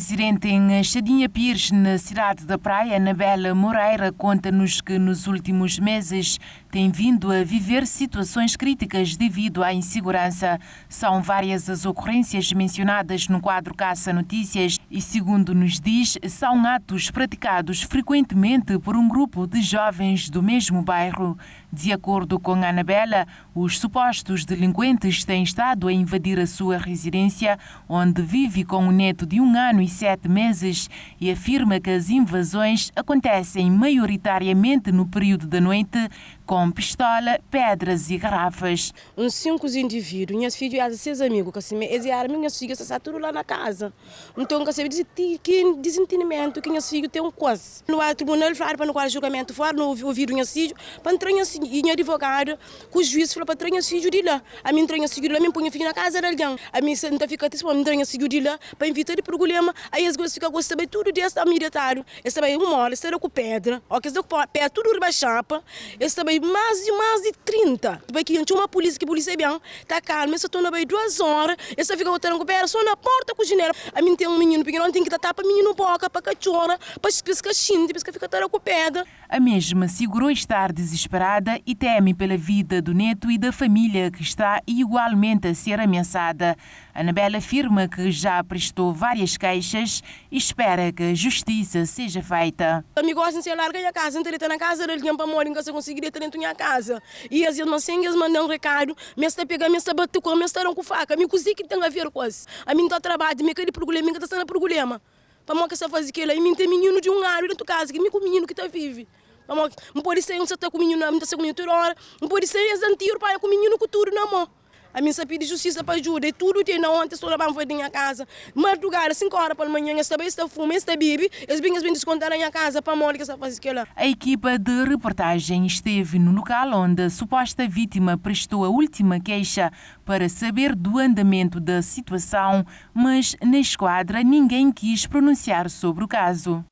presidente em Chadinha Pires, na cidade da Praia, Anabela Moreira, conta-nos que nos últimos meses tem vindo a viver situações críticas devido à insegurança. São várias as ocorrências mencionadas no quadro Caça Notícias e, segundo nos diz, são atos praticados frequentemente por um grupo de jovens do mesmo bairro. De acordo com Anabela, os supostos delinquentes têm estado a invadir a sua residência, onde vive com um neto de um ano e sete meses, e afirma que as invasões acontecem maioritariamente no período da noite, com pistola, pedras e garrafas. Uns cinco indivíduos, minhas filhas e seus amigos, que me exiaram minhas filhas, se tudo lá na casa. Então, que se que desentendimento, que minhas filhas têm um coisa. No tribunal, falaram para no qual julgamento fora, não ouvir minhas filhas, para entrar em advogado, que o juiz falou para entrar em filho de lá. A mim entrar em filho de lá, me põe filho na casa de alguém. A mim senta fica até para entrar em filho de lá, para invitar o problema. Aí as coisas ficam gostando tudo militar. Eu essa vai uma hora, essa com pedra, ó, que com pé, é tudo na chapa, esse também mais de mais de 30. Depois que tinha uma polícia, que a polícia é bem, tá calma, eu estou na beira duas horas, eu só fico botando pera, só na porta com o dinheiro. A mim tem um menino pequeno, tem que tapar para menino boca, para cachorra, para pescar xinte, para ficar com pedra. A mesma segurou estar desesperada e teme pela vida do neto e da família que está igualmente a ser ameaçada. Anabela afirma que já prestou várias queixas e espera que a justiça seja feita. Amigos, assim, se larga a casa, entra tá na casa, ele tinha para morrer, não conseguiria ter dentro da minha casa. E as irmãs eles mandam um recado, me está tá pegando, me está tá batucando, me estaram tá com faca. Me cozinha que tem a ver com isso. A mim está trabalho, me aquele problema, me está sendo problema. Para mim que você faz aquilo aí, me tem menino de um ano dentro de casa, que me com menino que está vive. Não pode ser onde você está com menino, não está com menino toda hora. Não pode ser antigo, pai, com menino com tudo na mão. A mim se pede justiça para ajuda. E tudo tem na ontem, estou lá para minha casa. Madrugada, 5 horas para manhã, esta vez está fome, esta bebe. Eles vêm descontar a minha casa para a está fazer aquilo. A equipa de reportagem esteve no local onde a suposta vítima prestou a última queixa para saber do andamento da situação, mas na esquadra ninguém quis pronunciar sobre o caso.